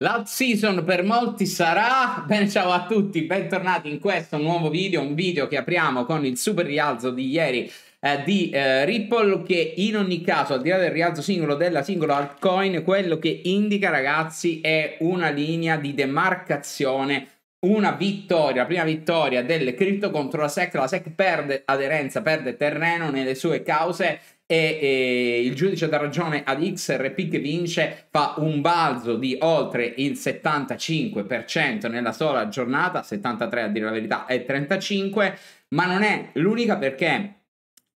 L'out season per molti sarà... Bene, ciao a tutti, bentornati in questo nuovo video, un video che apriamo con il super rialzo di ieri eh, di eh, Ripple che in ogni caso, al di là del rialzo singolo della singola altcoin, quello che indica ragazzi è una linea di demarcazione una vittoria, la prima vittoria delle cripto contro la SEC, la SEC perde aderenza, perde terreno nelle sue cause e, e, il giudice dà ragione ad XRP che vince, fa un balzo di oltre il 75% nella sola giornata, 73 a dire la verità e 35, ma non è l'unica perché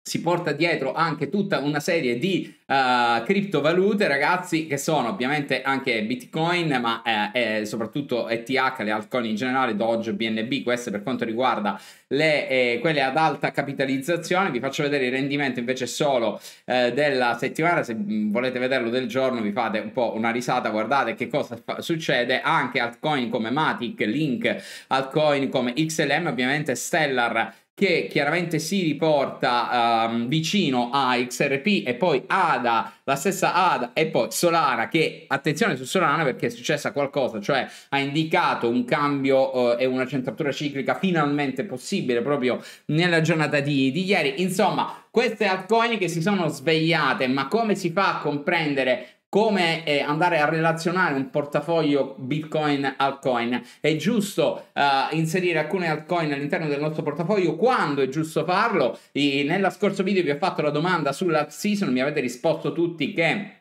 si porta dietro anche tutta una serie di uh, criptovalute, ragazzi, che sono ovviamente anche Bitcoin, ma eh, eh, soprattutto ETH, le altcoin in generale, Doge, BNB, queste per quanto riguarda le, eh, quelle ad alta capitalizzazione. Vi faccio vedere il rendimento invece solo eh, della settimana, se mm, volete vederlo del giorno vi fate un po' una risata, guardate che cosa fa- succede, anche altcoin come Matic, Link, altcoin come XLM, ovviamente Stellar che chiaramente si riporta um, vicino a XRP e poi ADA, la stessa ADA e poi Solana che attenzione su Solana perché è successa qualcosa, cioè ha indicato un cambio uh, e una centratura ciclica finalmente possibile proprio nella giornata di, di ieri. Insomma, queste altcoin che si sono svegliate, ma come si fa a comprendere come eh, andare a relazionare un portafoglio Bitcoin altcoin. È giusto uh, inserire alcune altcoin all'interno del nostro portafoglio quando è giusto farlo. E nella scorso video vi ho fatto la domanda sulla season, mi avete risposto tutti che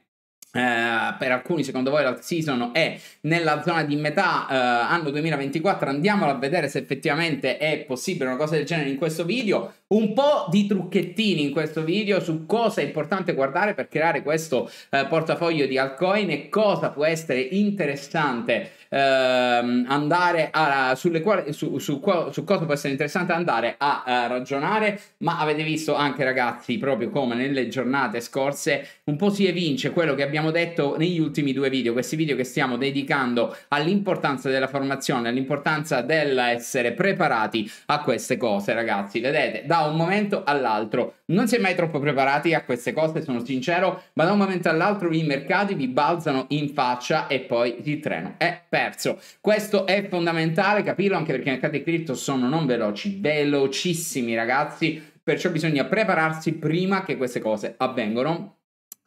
eh, per alcuni secondo voi la season è nella zona di metà uh, anno 2024 andiamolo a vedere se effettivamente è possibile una cosa del genere in questo video un po' di trucchettini in questo video su cosa è importante guardare per creare questo uh, portafoglio di altcoin e cosa può essere interessante ehm, andare a sulle quali, su, su, su, cosa può essere interessante andare a ragionare ma avete visto anche ragazzi proprio come nelle giornate scorse un po' si evince quello che abbiamo detto negli ultimi due video, questi video che stiamo dedicando all'importanza della formazione, all'importanza dell'essere preparati a queste cose, ragazzi. Vedete, da un momento all'altro non si è mai troppo preparati a queste cose, sono sincero, ma da un momento all'altro i mercati vi balzano in faccia e poi il treno è perso. Questo è fondamentale capirlo anche perché i mercati cripto sono non veloci, velocissimi ragazzi, perciò bisogna prepararsi prima che queste cose avvengano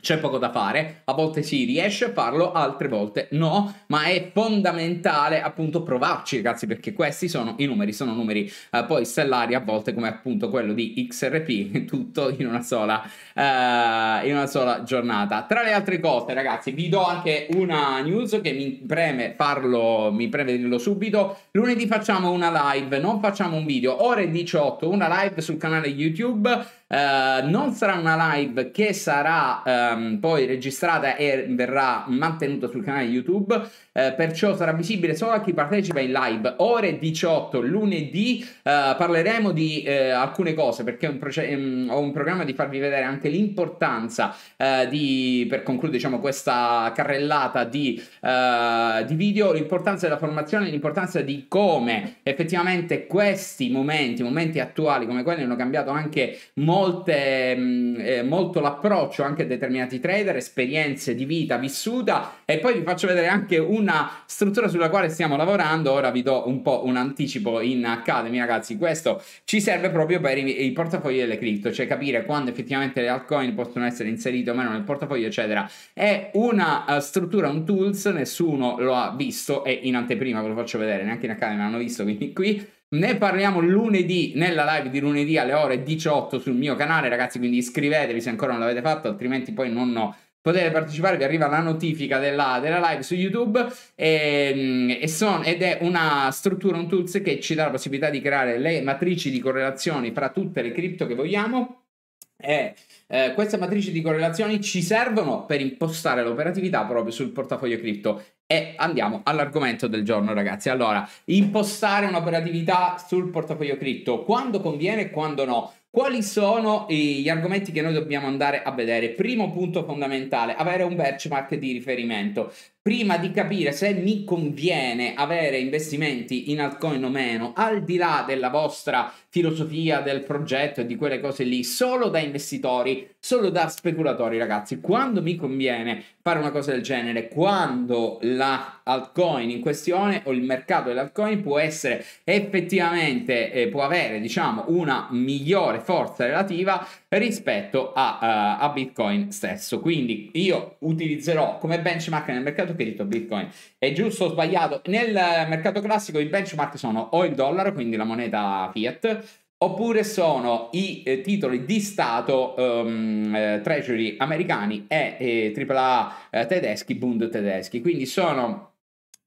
c'è poco da fare, a volte si riesce a farlo, altre volte no, ma è fondamentale appunto provarci ragazzi perché questi sono i numeri, sono numeri eh, poi stellari a volte come appunto quello di XRP, tutto in una, sola, eh, in una sola giornata. Tra le altre cose ragazzi vi do anche una news che mi preme farlo, mi preme dirlo subito, lunedì facciamo una live, non facciamo un video, ore 18, una live sul canale YouTube eh, non sarà una live che sarà um, poi registrata e verrà mantenuta sul canale YouTube, uh, perciò sarà visibile solo a chi partecipa in live. Ore 18 lunedì uh, parleremo di alcune cose perché un um, ho un programma di farvi vedere anche l'importanza di, per concludere diciamo, questa carrellata di, di video, l'importanza della formazione, l'importanza di come effettivamente questi momenti, momenti attuali come quelli hanno cambiato anche molto molte, mm, eh, molto l'approccio anche a determinati trader, esperienze di vita vissuta e poi vi faccio vedere anche una struttura sulla quale stiamo lavorando. Ora vi do un po' un anticipo in Academy, ragazzi. Questo ci serve proprio per i, i portafogli delle cripto, cioè capire quando effettivamente le altcoin possono essere inserite o meno nel portafoglio, eccetera. È una uh, struttura, un tools, nessuno lo ha visto e in anteprima ve lo faccio vedere, neanche in Academy l'hanno visto, quindi qui ne parliamo lunedì, nella live di lunedì alle ore 18 sul mio canale, ragazzi, quindi iscrivetevi se ancora non l'avete fatto, altrimenti poi non ho potete partecipare, vi arriva la notifica della, della live su YouTube e, ehm, e son, ed è una struttura, un tools che ci dà la possibilità di creare le matrici di correlazioni fra tutte le cripto che vogliamo e eh, queste matrici di correlazioni ci servono per impostare l'operatività proprio sul portafoglio cripto e andiamo all'argomento del giorno, ragazzi. Allora, impostare un'operatività sul portafoglio cripto, quando conviene e quando no. Quali sono gli argomenti che noi dobbiamo andare a vedere? Primo punto fondamentale, avere un benchmark di riferimento. Prima di capire se mi conviene avere investimenti in altcoin o meno, al di là della vostra filosofia del progetto e di quelle cose lì, solo da investitori solo da speculatori, ragazzi. Quando mi conviene fare una cosa del genere, quando la altcoin in questione o il mercato dell'altcoin può essere effettivamente, eh, può avere, diciamo, una migliore forza relativa rispetto a, uh, a, Bitcoin stesso. Quindi io utilizzerò come benchmark nel mercato credito Bitcoin. È giusto o sbagliato? Nel mercato classico i benchmark sono o il dollaro, quindi la moneta fiat, oppure sono i eh, titoli di Stato um, eh, Treasury americani e eh, AAA eh, tedeschi, Bund tedeschi. Quindi sono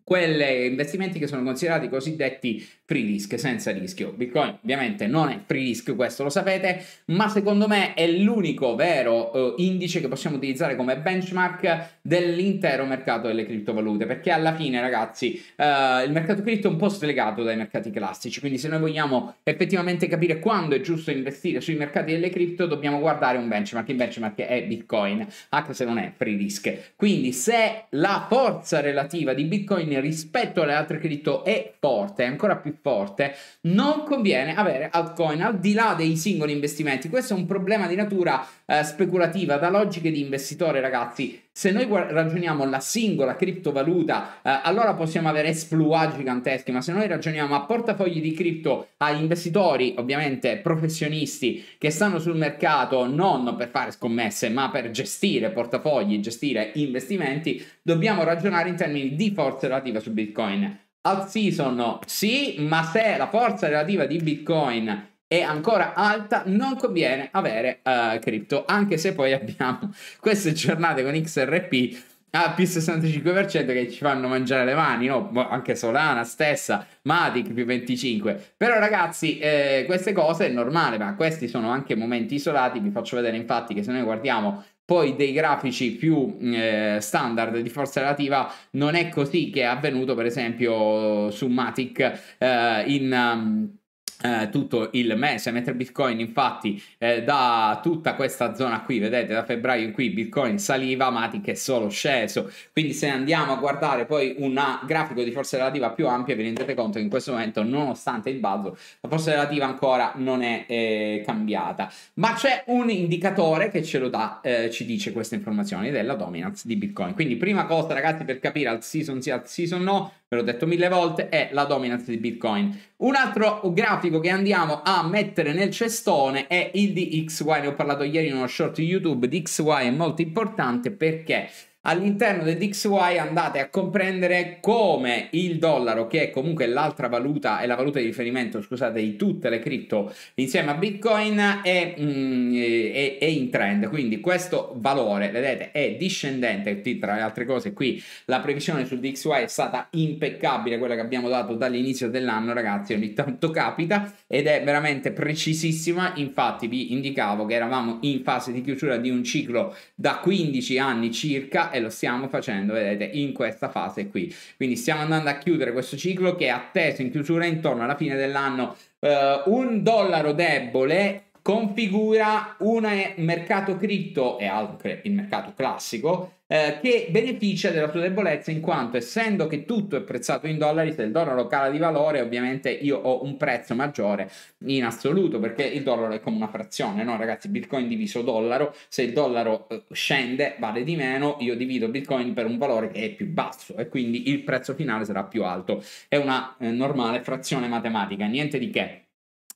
quelle investimenti che sono considerati cosiddetti free risk, senza rischio. Bitcoin ovviamente non è free risk, questo lo sapete, ma secondo me è l'unico vero eh, indice che possiamo utilizzare come benchmark dell'intero mercato delle criptovalute, perché alla fine ragazzi eh, il mercato cripto è un po' slegato dai mercati classici, quindi se noi vogliamo effettivamente capire quando è giusto investire sui mercati delle cripto dobbiamo guardare un benchmark, il benchmark è Bitcoin, anche se non è free risk. Quindi se la forza relativa di Bitcoin rispetto alle altre cripto è forte, è ancora più forte, non conviene avere altcoin al di là dei singoli investimenti. Questo è un problema di natura eh, speculativa, da logiche di investitore, ragazzi. Se noi ragioniamo la singola criptovaluta, eh, allora possiamo avere esploit giganteschi, ma se noi ragioniamo a portafogli di cripto, a investitori, ovviamente professionisti, che stanno sul mercato non per fare scommesse, ma per gestire portafogli, gestire investimenti, dobbiamo ragionare in termini di forza relativa su Bitcoin. Out season sì, ma se la forza relativa di Bitcoin è ancora alta, non conviene avere uh, cripto, anche se poi abbiamo queste giornate con XRP a più 65% che ci fanno mangiare le mani, no? Boh, anche Solana stessa, Matic più 25%. Però ragazzi, eh, queste cose è normale, ma questi sono anche momenti isolati, vi faccio vedere infatti che se noi guardiamo poi dei grafici più eh, standard di forza relativa non è così che è avvenuto per esempio su Matic eh, in... Um, eh, tutto il mese, mentre Bitcoin infatti eh, da tutta questa zona qui, vedete da febbraio in cui Bitcoin saliva, Matic è solo sceso, quindi se andiamo a guardare poi un grafico di forza relativa più ampia vi rendete conto che in questo momento nonostante il balzo la forza relativa ancora non è eh, cambiata, ma c'è un indicatore che ce lo dà, eh, ci dice questa informazione ed è la dominance di Bitcoin, quindi prima cosa ragazzi per capire al season sia al season no, ve l'ho detto mille volte, è la dominance di Bitcoin. Un altro grafico grafico che andiamo a mettere nel cestone è il di XY, ne ho parlato ieri in uno short YouTube di XY, è molto importante perché all'interno del DXY andate a comprendere come il dollaro, che è comunque l'altra valuta, è la valuta di riferimento, scusate, di tutte le cripto insieme a Bitcoin, è, mm, è, è, in trend. Quindi questo valore, vedete, è discendente. Tra le altre cose, qui la previsione sul DXY è stata impeccabile, quella che abbiamo dato dall'inizio dell'anno, ragazzi, ogni tanto capita, ed è veramente precisissima. Infatti vi indicavo che eravamo in fase di chiusura di un ciclo da 15 anni circa e lo stiamo facendo, vedete, in questa fase qui. Quindi stiamo andando a chiudere questo ciclo che è atteso in chiusura intorno alla fine dell'anno Uh, un dollaro debole configura un eh, mercato cripto e anche il mercato classico eh, che beneficia della sua debolezza in quanto essendo che tutto è prezzato in dollari se il dollaro cala di valore ovviamente io ho un prezzo maggiore in assoluto perché il dollaro è come una frazione no ragazzi bitcoin diviso dollaro se il dollaro eh, scende vale di meno io divido bitcoin per un valore che è più basso e quindi il prezzo finale sarà più alto è una eh, normale frazione matematica niente di che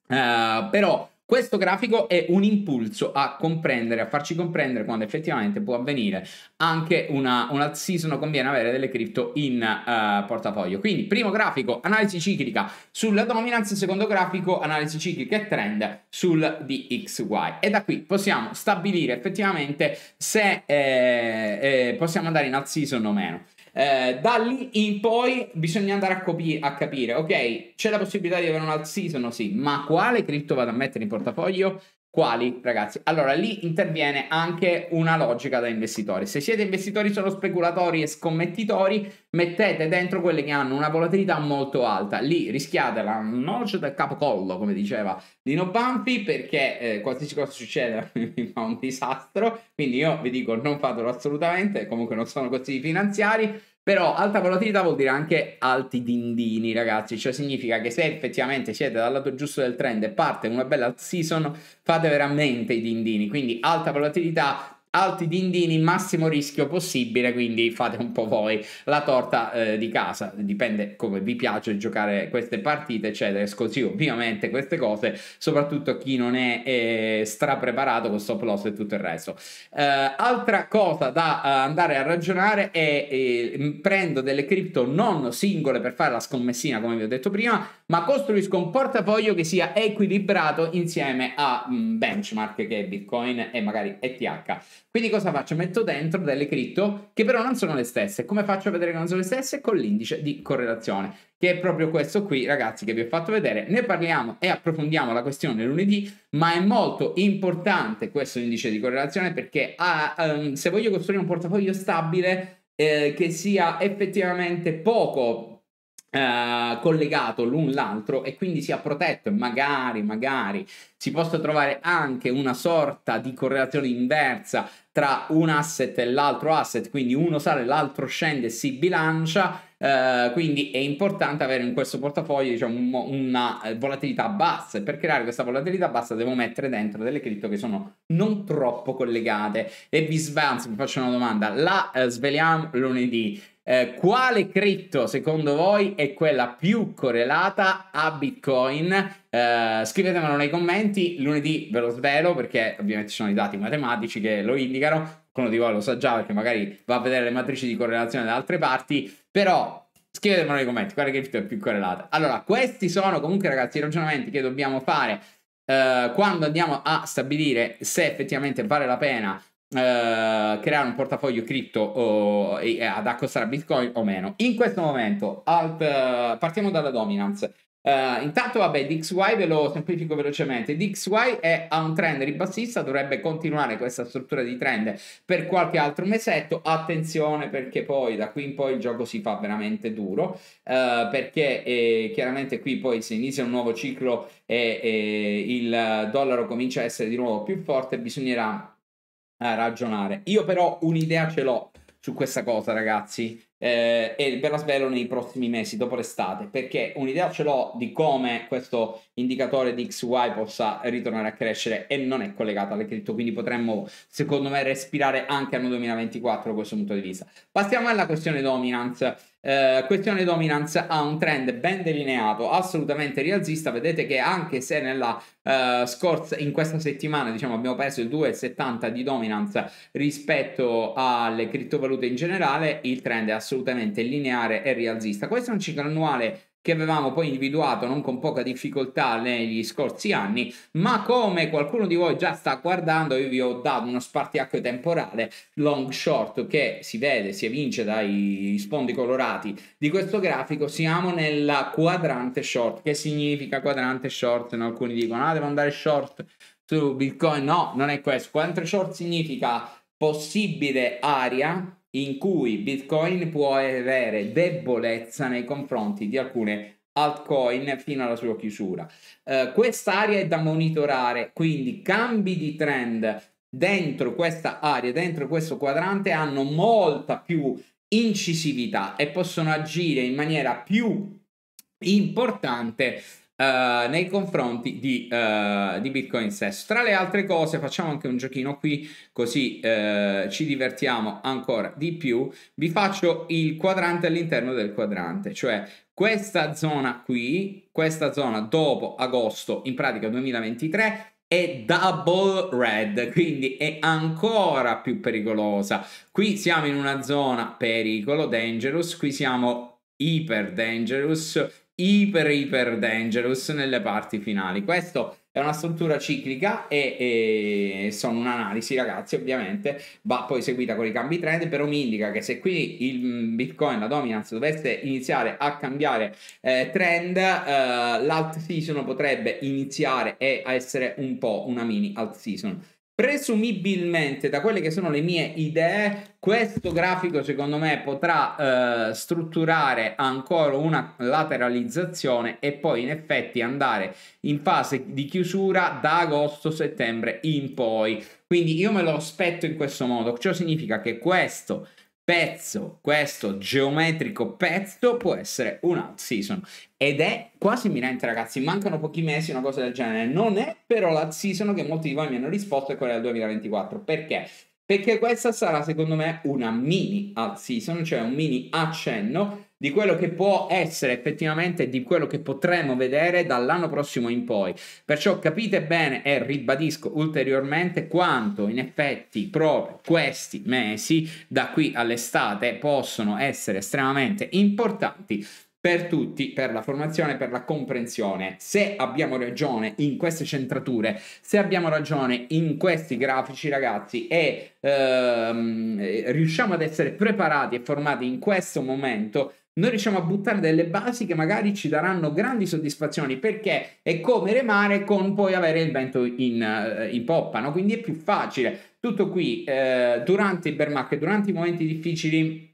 uh, però questo grafico è un impulso a comprendere, a farci comprendere quando effettivamente può avvenire anche una, un season conviene avere delle cripto in uh, portafoglio. Quindi primo grafico, analisi ciclica sulla dominanza, secondo grafico, analisi ciclica e trend sul DXY. E da qui possiamo stabilire effettivamente se eh, eh, possiamo andare in alt season o meno. Eh, da lì in poi bisogna andare a, copi- a, capire, ok, c'è la possibilità di avere un alt season, sì, ma quale cripto vado a mettere in portafoglio? Quali, ragazzi? Allora, lì interviene anche una logica da investitori. Se siete investitori solo speculatori e scommettitori, mettete dentro quelle che hanno una volatilità molto alta. Lì rischiate la noce del capocollo, come diceva Dino Banfi, perché eh, qualsiasi cosa succede mi fa un disastro. Quindi io vi dico, non fatelo assolutamente, comunque non sono così finanziari. Però alta volatilità vuol dire anche alti dindini, ragazzi. Cioè significa che se effettivamente siete dal lato giusto del trend e parte una bella season, fate veramente i dindini. Quindi alta volatilità, alti dindini, massimo rischio possibile, quindi fate un po' voi la torta eh, di casa, dipende come vi piace giocare queste partite, eccetera. Così ovviamente queste cose, soprattutto chi non è eh, strapreparato con stop loss e tutto il resto. Eh, altra cosa da eh, andare a ragionare è eh, prendo delle cripto non singole per fare la scommessina, come vi ho detto prima, ma costruisco un portafoglio che sia equilibrato insieme a mh, mm, benchmark che è Bitcoin e magari ETH. Quindi cosa faccio? Metto dentro delle cripto che però non sono le stesse. Come faccio a vedere che non sono le stesse? Con l'indice di correlazione, che è proprio questo qui, ragazzi, che vi ho fatto vedere. Ne parliamo e approfondiamo la questione lunedì, ma è molto importante questo indice di correlazione perché ah, um, se voglio costruire un portafoglio stabile eh, che sia effettivamente poco eh, collegato l'un l'altro e quindi sia protetto magari, magari si possa trovare anche una sorta di correlazione inversa tra un asset e l'altro asset, quindi uno sale, l'altro scende e si bilancia eh, quindi è importante avere in questo portafoglio diciamo, una eh, volatilità bassa e per creare questa volatilità bassa devo mettere dentro delle cripto che sono non troppo collegate. E vi svanzo, vi faccio una domanda, la uh, sveliamo lunedì. Eh, quale cripto secondo voi è quella più correlata a Bitcoin? Eh, scrivetemelo nei commenti, lunedì ve lo svelo perché ovviamente ci sono i dati matematici che lo indicano, qualcuno di voi ah, lo sa già perché magari va a vedere le matrici di correlazione da altre parti, però scrivetemelo nei commenti, quale cripto è più correlata. Allora, questi sono comunque ragazzi i ragionamenti che dobbiamo fare eh, quando andiamo a stabilire se effettivamente vale la pena Uh, creare un portafoglio cripto o, ad accostare a Bitcoin o meno. In questo momento, alt, uh, partiamo dalla dominance. Uh, intanto, vabbè, DXY ve lo semplifico velocemente. DXY è a un trend ribassista, dovrebbe continuare questa struttura di trend per qualche altro mesetto. Attenzione perché poi da qui in poi il gioco si fa veramente duro, uh, perché eh, chiaramente qui poi si inizia un nuovo ciclo e, e il dollaro comincia a essere di nuovo più forte, bisognerà uh, ragionare. Io però un'idea ce l'ho su questa cosa, ragazzi eh, e ve la svelo nei prossimi mesi, dopo l'estate, perché un'idea ce l'ho di come questo indicatore di XY possa ritornare a crescere e non è collegato alle cripto, quindi potremmo secondo me respirare anche anno 2024 da questo punto di vista. Passiamo alla questione dominance. Eh, questione dominance ha un trend ben delineato, assolutamente rialzista. Vedete che anche se nella eh, scorsa, in questa settimana diciamo, abbiamo perso il 2,70 di dominance rispetto alle criptovalute in generale, il trend è assolutamente lineare e rialzista. Questo è un ciclo annuale che avevamo poi individuato non con poca difficoltà negli scorsi anni, ma come qualcuno di voi già sta guardando, io vi ho dato uno spartiacque temporale long short che si vede, si evince dai spondi colorati di questo grafico, siamo nella quadrante short. Che significa quadrante short? No, alcuni dicono, ah, devo andare short su Bitcoin. No, non è questo. Quadrante short significa possibile area in cui Bitcoin può avere debolezza nei confronti di alcune altcoin fino alla sua chiusura. Uh, quest'area è da monitorare, quindi cambi di trend dentro questa area, dentro questo quadrante hanno molta più incisività e possono agire in maniera più importante Uh, nei confronti di, uh, di, Bitcoin stesso. Tra le altre cose facciamo anche un giochino qui così uh, ci divertiamo ancora di più. Vi faccio il quadrante all'interno del quadrante, cioè questa zona qui, questa zona dopo agosto in pratica 2023 è double red, quindi è ancora più pericolosa. Qui siamo in una zona pericolo, dangerous, qui siamo iper dangerous iper iper dangerous nelle parti finali. Questo è una struttura ciclica e, e, sono un'analisi ragazzi ovviamente va poi seguita con i cambi trend però mi indica che se qui il mm, bitcoin la dominance dovesse iniziare a cambiare eh, trend eh, l'alt season potrebbe iniziare e essere un po' una mini alt season Presumibilmente, da quelle che sono le mie idee, questo grafico secondo me potrà eh, strutturare ancora una lateralizzazione e poi in effetti andare in fase di chiusura da agosto-settembre in poi. Quindi io me lo aspetto in questo modo. Ciò significa che questo pezzo, questo geometrico pezzo può essere un out season ed è quasi imminente ragazzi, mancano pochi mesi, una cosa del genere, non è però l'out season che molti di voi mi hanno risposto è quella del 2024, perché? perché questa sarà secondo me una mini alt season, cioè un mini accenno di quello che può essere effettivamente di quello che potremo vedere dall'anno prossimo in poi. Perciò capite bene e ribadisco ulteriormente quanto in effetti proprio questi mesi da qui all'estate possono essere estremamente importanti per tutti, per la formazione, per la comprensione. Se abbiamo ragione in queste centrature, se abbiamo ragione in questi grafici, ragazzi, e ehm, riusciamo ad essere preparati e formati in questo momento, noi riusciamo a buttare delle basi che magari ci daranno grandi soddisfazioni perché è come remare con poi avere il vento in, eh, in poppa, no? quindi è più facile. Tutto qui, eh, durante i bear market, durante i momenti difficili,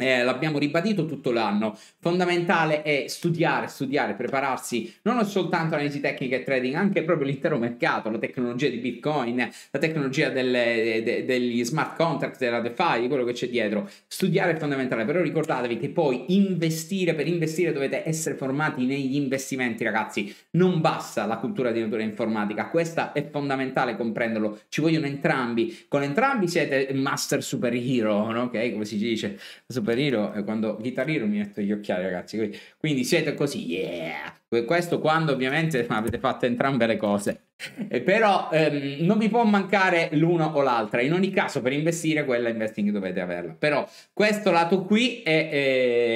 eh, l'abbiamo ribadito tutto l'anno. Fondamentale è studiare, studiare, prepararsi non soltanto analisi tecnica e trading, anche proprio l'intero mercato, la tecnologia di Bitcoin, la tecnologia delle, de, degli smart contract, della DeFi, quello che c'è dietro. Studiare è fondamentale, però ricordatevi che poi investire, per investire dovete essere formati negli investimenti, ragazzi. Non basta la cultura di natura informatica, questa è fondamentale comprenderlo. Ci vogliono entrambi. Con entrambi siete master superhero, no? ok? Come si dice? Super supereroe eh, quando Guitar Hero mi metto gli occhiali ragazzi quindi siete così yeah questo quando ovviamente avete fatto entrambe le cose. Eh, però ehm, non vi può mancare l'uno o l'altra. In ogni caso, per investire, quella investing dovete averla. Però questo lato qui e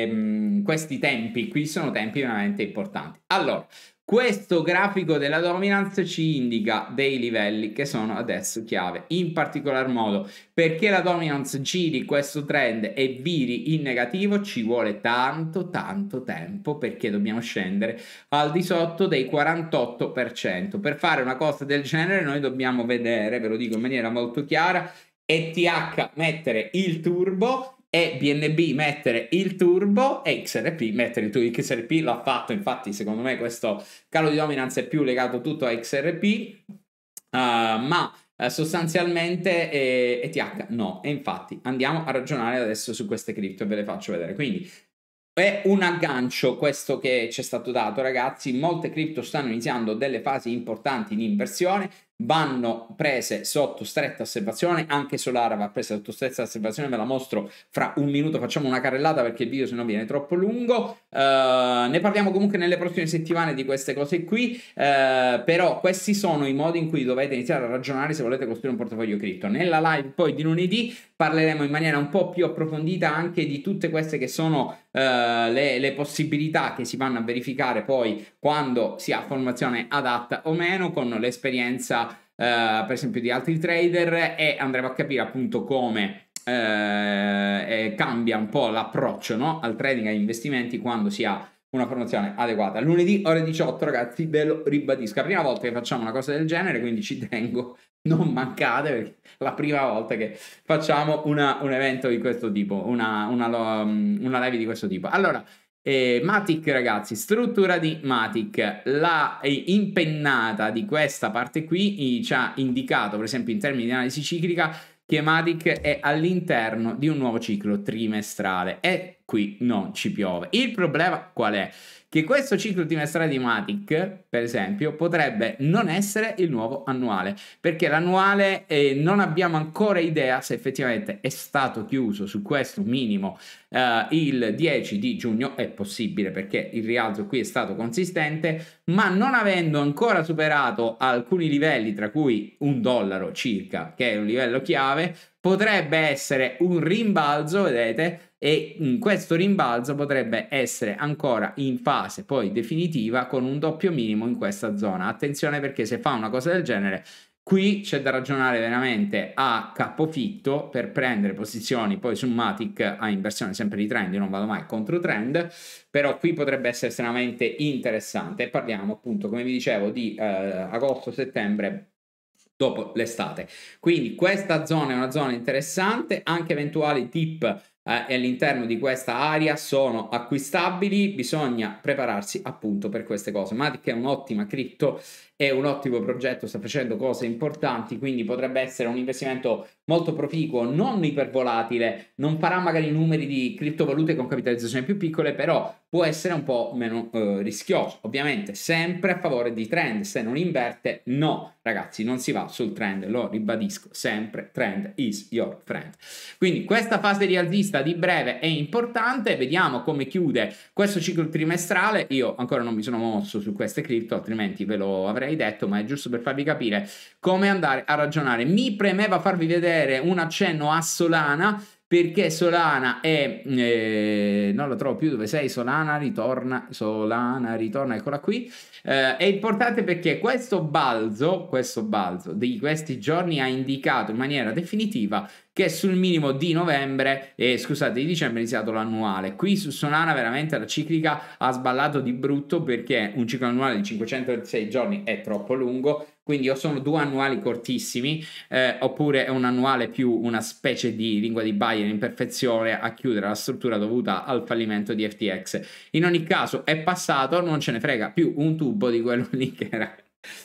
ehm, questi tempi qui sono tempi veramente importanti. Allora, questo grafico della dominance ci indica dei livelli che sono adesso chiave, in particolar modo perché la dominance giri questo trend e viri in negativo ci vuole tanto tanto tempo perché dobbiamo scendere al di sotto dei 48%. Per fare una cosa del genere noi dobbiamo vedere, ve lo dico in maniera molto chiara, ETH mettere il turbo e BNB mettere il turbo e XRP mettere il turbo. XRP l'ha fatto, infatti secondo me questo calo di dominanza è più legato tutto a XRP, uh, eh, ma eh, sostanzialmente eh, ETH no e infatti andiamo a ragionare adesso su queste cripto e ve le faccio vedere quindi è un aggancio questo che ci è stato dato, ragazzi. Molte cripto stanno iniziando delle fasi importanti in inversione vanno prese sotto stretta osservazione, anche Solara va presa sotto stretta osservazione, ve la mostro fra un minuto, facciamo una carrellata perché il video se no viene troppo lungo, uh, ne parliamo comunque nelle prossime settimane di queste cose qui, uh, però questi sono i modi in cui dovete iniziare a ragionare se volete costruire un portafoglio cripto. Nella live poi di lunedì parleremo in maniera un po' più approfondita anche di tutte queste che sono uh, le, le possibilità che si vanno a verificare poi quando si ha formazione adatta o meno con l'esperienza eh, per esempio di altri trader e andremo a capire appunto come eh, eh cambia un po' l'approccio no? al trading e agli investimenti quando si ha una formazione adeguata. Lunedì ore 18 ragazzi, ve lo ribadisco, è la prima volta che facciamo una cosa del genere, quindi ci tengo, non mancate perché è la prima volta che facciamo una, un evento di questo tipo, una, una, mm, una live di questo tipo. Allora, eh, Matic ragazzi, struttura di Matic, la eh, impennata di questa parte qui ci ha indicato per esempio in termini di analisi ciclica che Matic è all'interno di un nuovo ciclo trimestrale e qui non ci piove. Il problema qual è? Che questo ciclo trimestrale di Matic, per esempio, potrebbe non essere il nuovo annuale, perché l'annuale eh, non abbiamo ancora idea se effettivamente è stato chiuso su questo minimo eh, il 10 di giugno, è possibile perché il rialzo qui è stato consistente, ma non avendo ancora superato alcuni livelli, tra cui un dollaro circa, che è un livello chiave, potrebbe essere un rimbalzo, vedete, e mm, questo rimbalzo potrebbe essere ancora in fase poi definitiva con un doppio minimo in questa zona. Attenzione perché se fa una cosa del genere qui c'è da ragionare veramente a capofitto per prendere posizioni poi su Matic a inversione sempre di trend, io non vado mai contro trend, però qui potrebbe essere estremamente interessante e parliamo appunto come vi dicevo di eh, agosto-settembre dopo l'estate. Quindi questa zona è una zona interessante, anche eventuali tip eh, all'interno di questa area sono acquistabili, bisogna prepararsi appunto per queste cose. Matic è un'ottima cripto è un ottimo progetto, sta facendo cose importanti, quindi potrebbe essere un investimento molto proficuo, non ipervolatile, non farà magari numeri di criptovalute con capitalizzazioni più piccole, però può essere un po' meno eh, rischioso. Ovviamente sempre a favore di trend, se non inverte, no, ragazzi, non si va sul trend, lo ribadisco, sempre trend is your friend. Quindi questa fase rialzista di breve è importante, vediamo come chiude questo ciclo trimestrale, io ancora non mi sono mosso su queste cripto, altrimenti ve lo avrei l'avrei detto, ma è giusto per farvi capire come andare a ragionare. Mi premeva farvi vedere un accenno a Solana perché Solana è eh, non la trovo più dove sei Solana ritorna Solana ritorna eccola qui eh, è importante perché questo balzo questo balzo di questi giorni ha indicato in maniera definitiva che sul minimo di novembre eh, scusate di dicembre è iniziato l'annuale qui su Solana veramente la ciclica ha sballato di brutto perché un ciclo annuale di 506 giorni è troppo lungo quindi o sono due annuali cortissimi eh, oppure è un annuale più una specie di lingua di Bayern in perfezione a chiudere la struttura dovuta al fallimento di FTX. In ogni caso è passato, non ce ne frega più un tubo di quello lì che era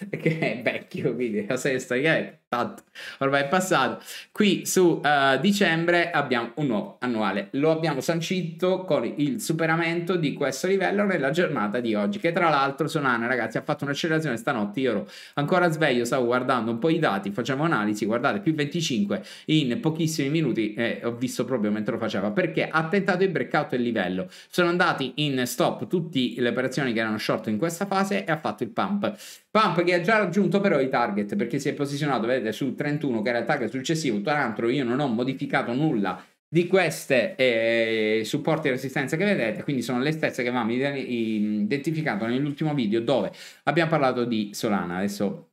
che è vecchio, quindi la sesta che è tanto, ormai è passato. Qui su uh, dicembre abbiamo un nuovo annuale. Lo abbiamo sancito con il superamento di questo livello nella giornata di oggi, che tra l'altro Solana, ragazzi, ha fatto un'accelerazione stanotte. Io ero ancora sveglio, stavo guardando un po' i dati, facciamo analisi, guardate, più 25 in pochissimi minuti eh, ho visto proprio mentre lo faceva, perché ha tentato il breakout del livello. Sono andati in stop tutte le operazioni che erano short in questa fase e ha fatto il pump. Pump che ha già raggiunto però i target, perché si è posizionato, vedete, vedete sul 31 che era il target successivo, tra l'altro io non ho modificato nulla di queste eh, supporti e resistenze che vedete, quindi sono le stesse che avevamo identificato nell'ultimo video dove abbiamo parlato di Solana, adesso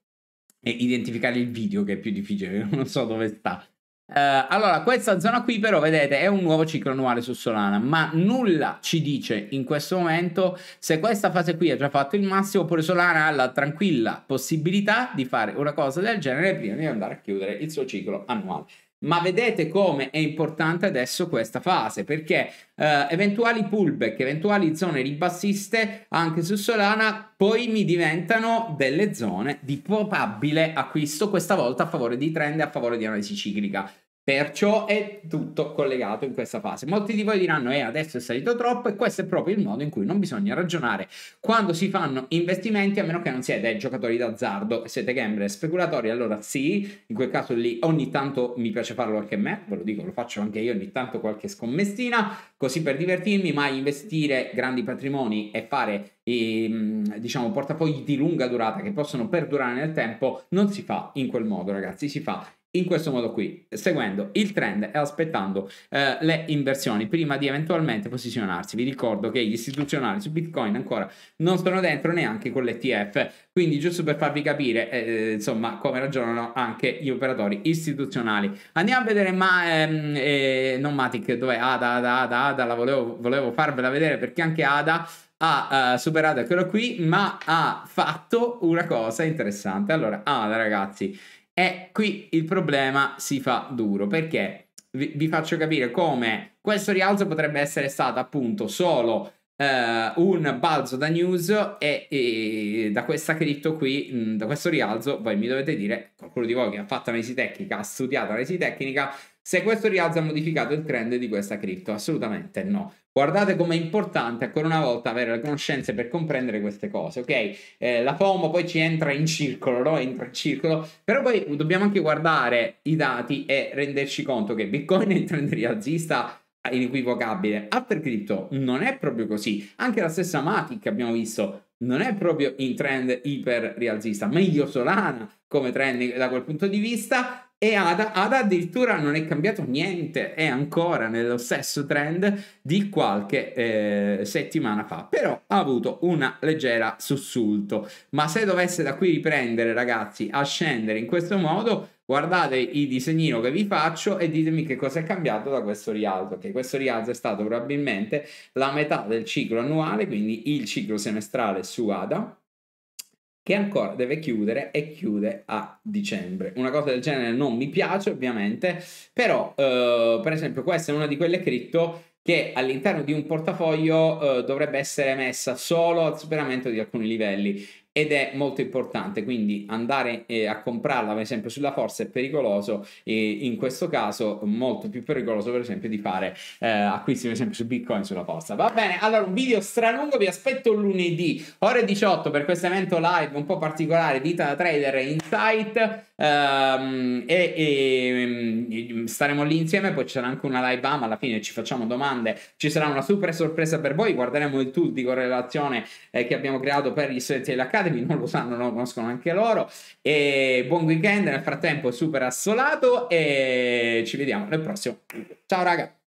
è eh, identificare il video che è più difficile, non so dove sta Uh, allora, questa zona qui però, vedete, è un nuovo ciclo annuale su Solana, ma nulla ci dice in questo momento se questa fase qui ha già fatto il massimo oppure Solana ha la tranquilla possibilità di fare una cosa del genere prima di andare a chiudere il suo ciclo annuale. Ma vedete come è importante adesso questa fase perché eh, eventuali pullback, eventuali zone ribassiste anche su Solana poi mi diventano delle zone di probabile acquisto, questa volta a favore di trend e a favore di analisi ciclica. Perciò è tutto collegato in questa fase. Molti di voi diranno eh adesso è salito troppo e questo è proprio il modo in cui non bisogna ragionare quando si fanno investimenti a meno che non siete giocatori d'azzardo e siete gambler speculatori allora sì, in quel caso lì ogni tanto mi piace farlo anche a me, ve lo dico lo faccio anche io ogni tanto qualche scommessina così per divertirmi ma investire grandi patrimoni e fare e, ehm, diciamo portafogli di lunga durata che possono perdurare nel tempo non si fa in quel modo ragazzi si fa in questo modo qui, seguendo il trend e aspettando eh, le inversioni prima di eventualmente posizionarsi. Vi ricordo che gli istituzionali su Bitcoin ancora non sono dentro neanche con l'ETF, quindi giusto per farvi capire eh, eh, insomma come ragionano anche gli operatori istituzionali. Andiamo a vedere ma ehm, eh, non Matic, dove Ada, Ada, Ada, Ada, la volevo, volevo farvela vedere perché anche Ada ha uh, superato quello qui, ma ha fatto una cosa interessante. Allora, Ada, ragazzi, e qui il problema si fa duro perché vi, vi faccio capire come questo rialzo potrebbe essere stato appunto solo Uh, un balzo da news e, e da questa cripto qui, mh, mm, da questo rialzo, voi mi dovete dire, qualcuno di voi che ha fatto analisi tecnica, ha studiato analisi tecnica, se questo rialzo ha modificato il trend di questa cripto. Assolutamente no. Guardate com'è importante ancora una volta avere le conoscenze per comprendere queste cose, ok? Eh, la FOMO poi ci entra in circolo, no? Entra in circolo, però poi dobbiamo anche guardare i dati e renderci conto che Bitcoin è in trend rialzista inequivocabile. Aftercrypto non è proprio così. Anche la stessa Matic che abbiamo visto non è proprio in trend iper rialzista, meglio Solana come trend da quel punto di vista. E Ada, Ada addirittura non è cambiato niente, è ancora nello stesso trend di qualche eh, settimana fa, però ha avuto una leggera sussulto. Ma se dovesse da qui riprendere, ragazzi, a scendere in questo modo, guardate il disegnino che vi faccio e ditemi che cosa è cambiato da questo rialzo, che questo rialzo è stato probabilmente la metà del ciclo annuale, quindi il ciclo semestrale su ADA che ancora deve chiudere e chiude a dicembre. Una cosa del genere non mi piace ovviamente, però eh, per esempio questa è una di quelle cripto che all'interno di un portafoglio eh, dovrebbe essere messa solo al superamento di alcuni livelli ed è molto importante, quindi andare eh, a comprarla per esempio sulla forza è pericoloso e in questo caso molto più pericoloso per esempio di fare eh, acquisti per esempio su Bitcoin sulla forza. Va bene, allora un video stralungo, vi aspetto lunedì ore 18 per questo evento live un po' particolare, vita da trader insight. Um, e, e, ehm, staremo lì insieme. Poi ci sarà anche una live ama. Alla fine ci facciamo domande. Ci sarà una super sorpresa per voi. Guarderemo il tool di correlazione eh, che abbiamo creato per gli studenti dell'Academy. Non lo sanno, non lo conoscono anche loro. E buon weekend. Nel frattempo, super assolato. E ci vediamo nel prossimo Ciao, raga.